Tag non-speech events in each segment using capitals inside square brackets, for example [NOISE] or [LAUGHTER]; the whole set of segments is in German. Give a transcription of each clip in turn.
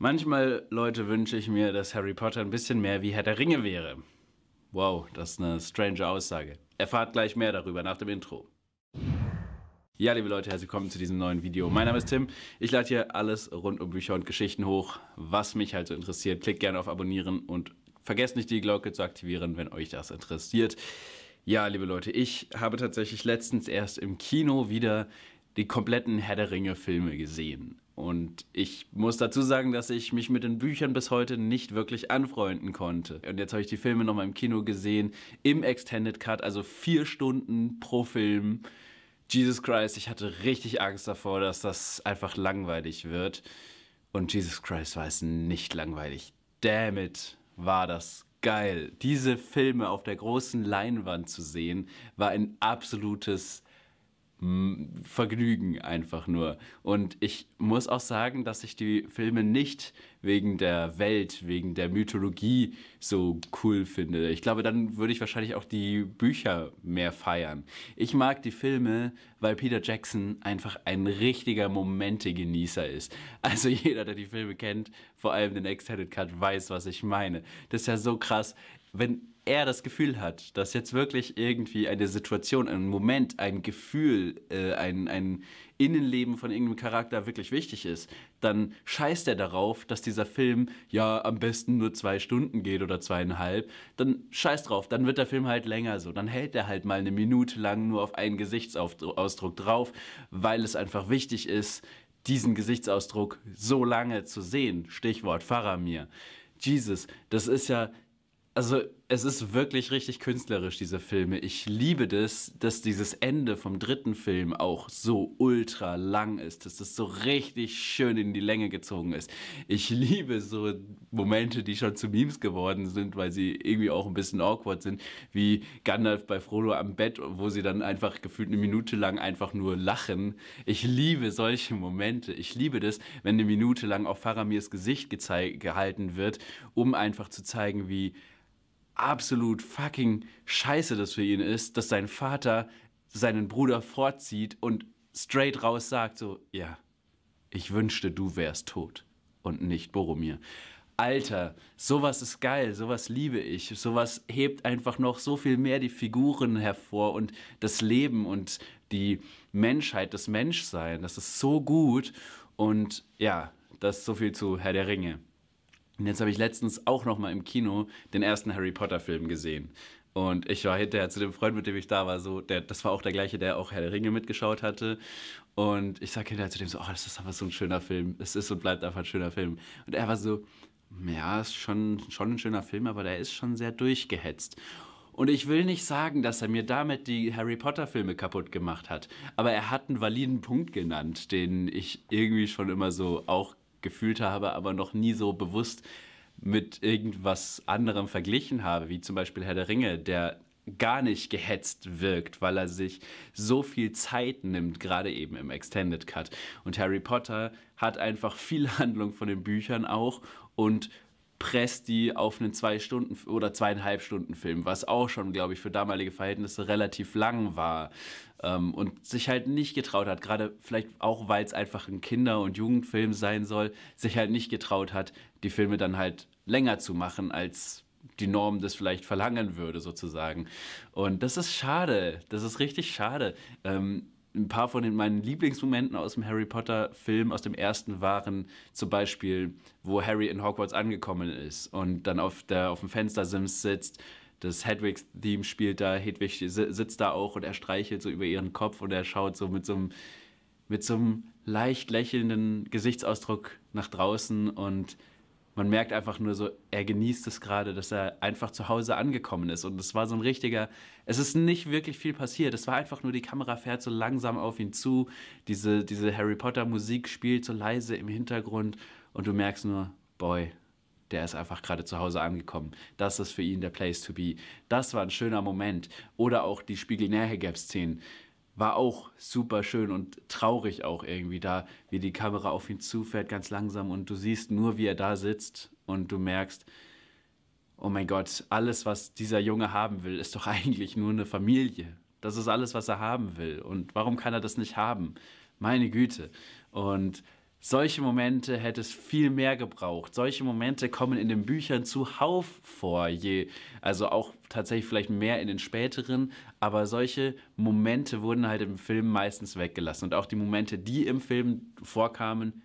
Manchmal, Leute, wünsche ich mir, dass Harry Potter ein bisschen mehr wie Herr der Ringe wäre. Wow, das ist eine strange Aussage. Erfahrt gleich mehr darüber nach dem Intro. Ja, liebe Leute, herzlich willkommen zu diesem neuen Video. Mein Name ist Tim. Ich lade hier alles rund um Bücher und Geschichten hoch, was mich halt so interessiert. Klickt gerne auf Abonnieren und vergesst nicht, die Glocke zu aktivieren, wenn euch das interessiert. Ja, liebe Leute, ich habe tatsächlich letztens erst im Kino wieder die kompletten Herr der Ringe Filme gesehen. Und ich muss dazu sagen, dass ich mich mit den Büchern bis heute nicht wirklich anfreunden konnte. Und jetzt habe ich die Filme nochmal im Kino gesehen, im Extended Cut, also vier Stunden pro Film. Jesus Christ, ich hatte richtig Angst davor, dass das einfach langweilig wird. Und Jesus Christ war es nicht langweilig. Damn it, war das geil. Diese Filme auf der großen Leinwand zu sehen, war ein absolutes Vergnügen einfach nur. Und ich muss auch sagen, dass ich die Filme nicht wegen der Welt, wegen der Mythologie so cool finde. Ich glaube, dann würde ich wahrscheinlich auch die Bücher mehr feiern. Ich mag die Filme, weil Peter Jackson einfach ein richtiger Momentegenießer ist. [LAUGHS] Also jeder, der die Filme kennt, vor allem den Extended Cut, weiß, was ich meine. Das ist ja so krass, wenn er das Gefühl hat, dass jetzt wirklich irgendwie eine Situation, ein Moment, ein Gefühl, äh, ein, ein Innenleben von irgendeinem Charakter wirklich wichtig ist, dann scheißt er darauf, dass dieser Film ja am besten nur zwei Stunden geht oder zweieinhalb. Dann scheiß drauf, dann wird der Film halt länger so. Dann hält er halt mal eine Minute lang nur auf einen Gesichtsausdruck drauf, weil es einfach wichtig ist, diesen Gesichtsausdruck so lange zu sehen. Stichwort Faramir. Jesus, das ist ja, also es ist wirklich richtig künstlerisch, diese Filme. Ich liebe das, dass dieses Ende vom dritten Film auch so ultra lang ist, dass das so richtig schön in die Länge gezogen ist. Ich liebe so Momente, die schon zu Memes geworden sind, weil sie irgendwie auch ein bisschen awkward sind, wie Gandalf bei Frodo am Bett, wo sie dann einfach gefühlt eine Minute lang einfach nur lachen. Ich liebe solche Momente. Ich liebe das, wenn eine Minute lang auf Faramirs Gesicht gehalten wird, um einfach zu zeigen, wie absolut fucking scheiße das für ihn ist, dass sein Vater seinen Bruder vorzieht und straight raus sagt so, ja, ich wünschte, du wärst tot und nicht Boromir. Alter, sowas ist geil, sowas liebe ich, sowas hebt einfach noch so viel mehr die Figuren hervor und das Leben und die Menschheit, das Menschsein, das ist so gut und ja, das ist so viel zu Herr der Ringe. Und jetzt habe ich letztens auch noch mal im Kino den ersten Harry Potter Film gesehen. Und ich war hinterher zu dem Freund, mit dem ich da war, so, der, das war auch der gleiche, der auch Herr der Ringe mitgeschaut hatte. Und ich sage hinterher zu dem so, oh, das ist einfach so ein schöner Film. Es ist und bleibt einfach ein schöner Film. Und er war so, ja, ist schon, schon ein schöner Film, aber der ist schon sehr durchgehetzt. Und ich will nicht sagen, dass er mir damit die Harry Potter-Filme kaputt gemacht hat, aber er hat einen validen Punkt genannt, den ich irgendwie schon immer so auch gefühlt habe, aber noch nie so bewusst mit irgendwas anderem verglichen habe, wie zum Beispiel Herr der Ringe, der gar nicht gehetzt wirkt, weil er sich so viel Zeit nimmt, gerade eben im Extended Cut. Und Harry Potter hat einfach viel Handlung von den Büchern auch und presst die auf einen zwei Stunden oder zweieinhalb Stunden Film, was auch schon, glaube ich, für damalige Verhältnisse relativ lang war ähm, und sich halt nicht getraut hat, gerade vielleicht auch, weil es einfach ein Kinder- und Jugendfilm sein soll, sich halt nicht getraut hat, die Filme dann halt länger zu machen als die Norm das vielleicht verlangen würde, sozusagen. Und das ist schade. Das ist richtig schade. Ähm, ein paar von den, meinen Lieblingsmomenten aus dem Harry Potter-Film, aus dem ersten, waren zum Beispiel, wo Harry in Hogwarts angekommen ist und dann auf, der, auf dem Fenstersims sitzt. Das Hedwig-Theme spielt da, Hedwig sitzt da auch und er streichelt so über ihren Kopf und er schaut so mit so einem, mit so einem leicht lächelnden Gesichtsausdruck nach draußen und man merkt einfach nur so, er genießt es gerade, dass er einfach zu Hause angekommen ist. Und es war so ein richtiger, es ist nicht wirklich viel passiert. Es war einfach nur, die Kamera fährt so langsam auf ihn zu, diese, diese Harry Potter Musik spielt so leise im Hintergrund und du merkst nur, boy, der ist einfach gerade zu Hause angekommen. Das ist für ihn der Place to be. Das war ein schöner Moment. Oder auch die Spiegel-Nähe-Gap-Szenen war auch super schön und traurig auch irgendwie da, wie die Kamera auf ihn zufährt, ganz langsam und du siehst nur, wie er da sitzt und du merkst, oh mein Gott, alles, was dieser Junge haben will, ist doch [LAUGHS] eigentlich nur eine Familie. Das ist alles, was er haben will. Und warum kann er das nicht haben? Meine Güte. Und solche Momente hätte es viel mehr gebraucht. Solche Momente kommen in den Büchern zuhauf vor, je, also auch tatsächlich vielleicht mehr in den späteren, aber solche Momente wurden halt im Film meistens weggelassen. Und auch die Momente, die im Film vorkamen,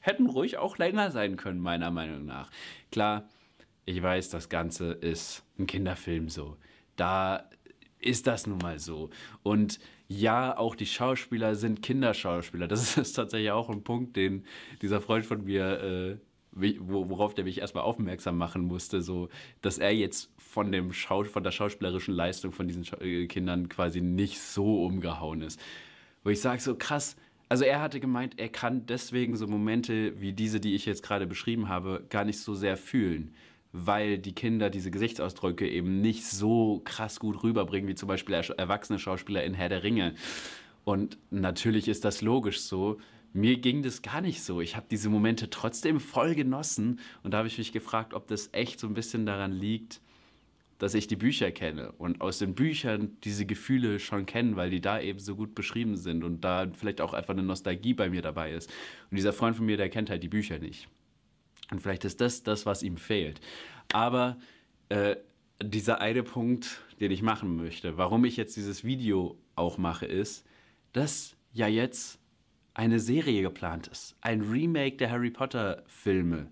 hätten ruhig auch länger sein können, meiner Meinung nach. Klar, ich weiß, das Ganze ist ein Kinderfilm so. Da ist das nun mal so. Und ja, auch die Schauspieler sind Kinderschauspieler. Das [LAUGHS] ist, tatsächlich auch ein Punkt, den dieser Freund von mir, äh, worauf der mich erstmal aufmerksam machen musste, so, dass er jetzt von, dem Schau von der schauspielerischen Leistung von diesen Scha äh, Kindern quasi nicht so umgehauen ist. Wo ich sage, so krass, also er hatte gemeint, er kann deswegen so Momente wie diese, die ich jetzt gerade beschrieben habe, gar nicht so sehr fühlen weil die Kinder diese Gesichtsausdrücke eben nicht so krass gut rüberbringen, wie zum Beispiel erwachsene Schauspieler in Herr der Ringe. Und natürlich ist das logisch so. Mir ging das gar nicht so. Ich habe diese Momente trotzdem voll genossen und da habe ich mich gefragt, ob das echt so ein bisschen daran liegt, dass ich die Bücher kenne und aus den Büchern diese Gefühle schon kennen, weil die da eben so gut beschrieben sind und da vielleicht auch einfach eine Nostalgie bei mir dabei ist. Und dieser Freund von mir, der kennt halt die Bücher nicht. Und vielleicht ist das das, was ihm fehlt. Aber äh, dieser eine Punkt, den ich machen möchte, warum ich jetzt dieses Video auch mache, ist, dass ja jetzt eine Serie geplant ist. Ein Remake der Harry Potter-Filme.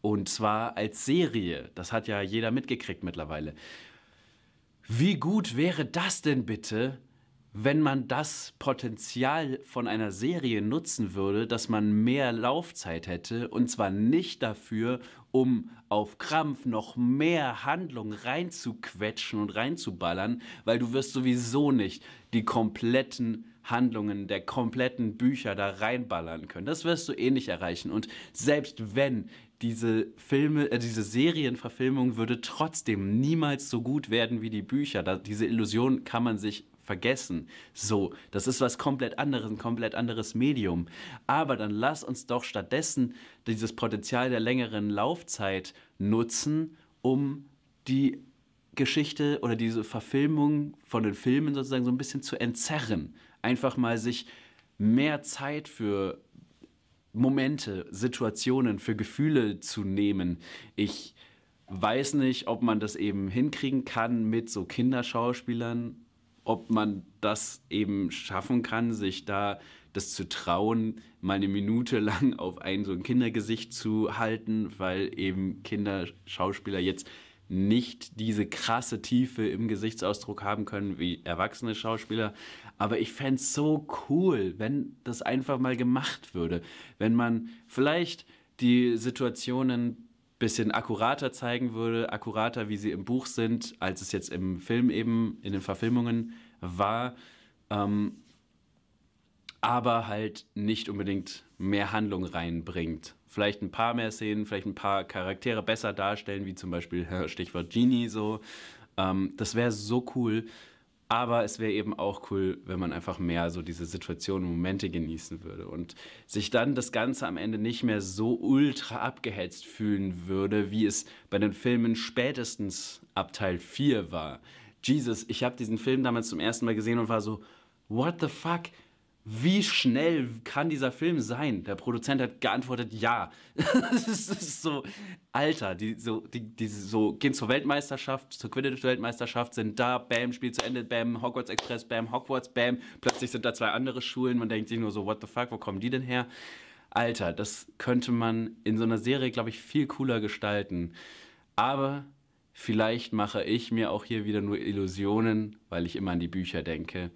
Und zwar als Serie. Das hat ja jeder mitgekriegt mittlerweile. Wie gut wäre das denn bitte, wenn man das Potenzial von einer Serie nutzen würde, dass man mehr Laufzeit hätte und zwar nicht dafür, um auf Krampf noch mehr Handlung reinzuquetschen und reinzuballern, weil du wirst sowieso nicht die kompletten Handlungen der kompletten Bücher da reinballern können. Das wirst du eh nicht erreichen und selbst wenn diese Filme, äh, diese Serienverfilmung würde trotzdem niemals so gut werden wie die Bücher. Da, diese Illusion kann man sich vergessen. So, das ist was komplett anderes, ein komplett anderes Medium. Aber dann lass uns doch stattdessen dieses Potenzial der längeren Laufzeit nutzen, um die Geschichte oder diese Verfilmung von den Filmen sozusagen so ein bisschen zu entzerren. Einfach mal sich mehr Zeit für Momente, Situationen, für Gefühle zu nehmen. Ich weiß nicht, ob man das eben hinkriegen kann mit so Kinderschauspielern ob man das eben schaffen kann, sich da das zu trauen, mal eine Minute lang [LAUGHS] auf ein so ein Kindergesicht zu halten, weil eben Kinderschauspieler jetzt nicht diese krasse Tiefe im Gesichtsausdruck haben können wie erwachsene Schauspieler. Aber ich fände es so cool, wenn das einfach mal gemacht würde. Wenn man vielleicht die Situationen bisschen akkurater zeigen würde, akkurater, wie sie im Buch sind, als es jetzt im Film eben, in den Verfilmungen war. Ähm, aber halt nicht unbedingt mehr Handlung reinbringt. Vielleicht ein paar mehr Szenen, vielleicht ein paar Charaktere besser darstellen, wie zum Beispiel [LAUGHS] Stichwort Genie so. Ähm, das wäre so cool, aber es wäre eben auch cool, wenn man einfach mehr so diese Situationen und Momente genießen würde und sich dann das Ganze am Ende nicht mehr so ultra abgehetzt fühlen würde, wie es bei den Filmen spätestens ab Teil 4 war. Jesus, ich habe diesen Film damals zum ersten Mal gesehen und war so, what the fuck? wie schnell kann dieser Film sein? Der Produzent hat geantwortet, ja. [LAUGHS] das, ist, ist so, Alter, die, so, die, die so gehen zur Weltmeisterschaft, zur Quidditch-Weltmeisterschaft, sind da, bam, Spiel zu Ende, bam, Hogwarts Express, bam, Hogwarts, bam. Plötzlich sind da zwei andere Schulen, man denkt sich nur so, what the fuck, wo kommen die denn her? Alter, das könnte man in so einer Serie, glaube ich, viel cooler gestalten. Aber vielleicht mache ich mir auch hier wieder nur Illusionen, weil ich immer an die Bücher denke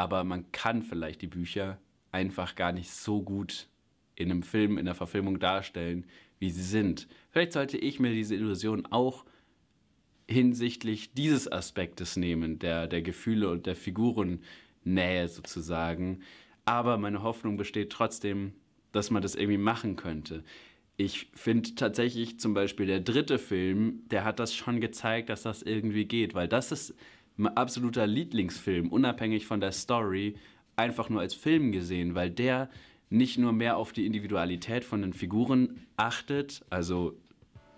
aber man kann vielleicht die Bücher einfach gar nicht so gut in einem Film, in der Verfilmung darstellen, wie sie sind. Vielleicht sollte ich mir diese Illusion auch hinsichtlich dieses Aspektes nehmen, der, der Gefühle und der Figurennähe sozusagen. Aber meine Hoffnung besteht trotzdem, dass man das irgendwie machen könnte. Ich finde tatsächlich zum Beispiel der dritte Film, der hat das schon gezeigt, dass das irgendwie geht, weil das ist absoluter Lieblingsfilm, unabhängig von der Story, einfach nur als Film gesehen, weil der nicht nur mehr auf die Individualität von den Figuren achtet, also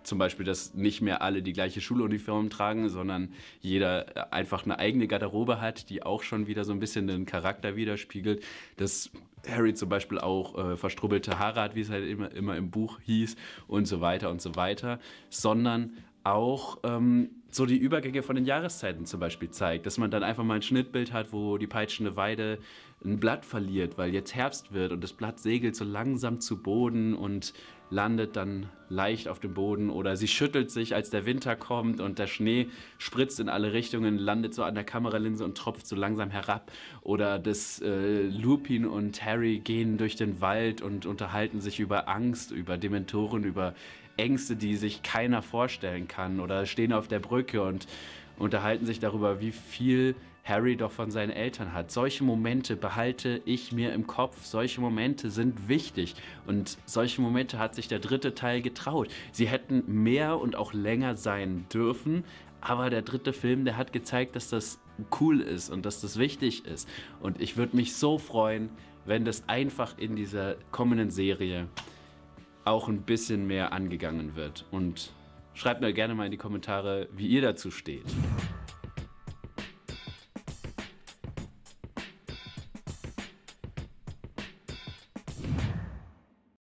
zum Beispiel, dass nicht mehr alle die gleiche Schuluniform tragen, sondern jeder äh, einfach eine eigene Garderobe hat, die auch schon wieder so ein bisschen den Charakter widerspiegelt. Dass Harry zum Beispiel auch äh, verstrubbelte Haare hat, wie es halt immer, immer im Buch hieß und so weiter und so weiter, sondern auch ähm, so die Übergänge von den Jahreszeiten zum Beispiel zeigt, dass man dann einfach mal ein Schnittbild hat, wo die peitschende Weide ein Blatt verliert, weil jetzt Herbst wird und das Blatt segelt so langsam zu Boden und landet dann leicht auf dem Boden oder sie schüttelt sich, als der Winter kommt und der Schnee spritzt in alle Richtungen, landet so an der Kameralinse und tropft so langsam herab oder das äh, Lupin und Harry gehen durch den Wald und unterhalten sich über Angst, über Dementoren, über Ängste, die sich keiner vorstellen kann oder stehen auf der Brücke und unterhalten sich darüber, wie viel Harry doch von seinen Eltern hat. Solche Momente behalte ich mir im Kopf. Solche Momente sind wichtig. Und solche Momente hat sich der dritte Teil getraut. Sie hätten mehr und auch länger sein dürfen. Aber der dritte Film, der hat gezeigt, dass das cool ist und dass das wichtig ist. Und ich würde mich so freuen, wenn das einfach in dieser kommenden Serie auch ein bisschen mehr angegangen wird. Und schreibt mir gerne mal in die Kommentare, wie ihr dazu steht.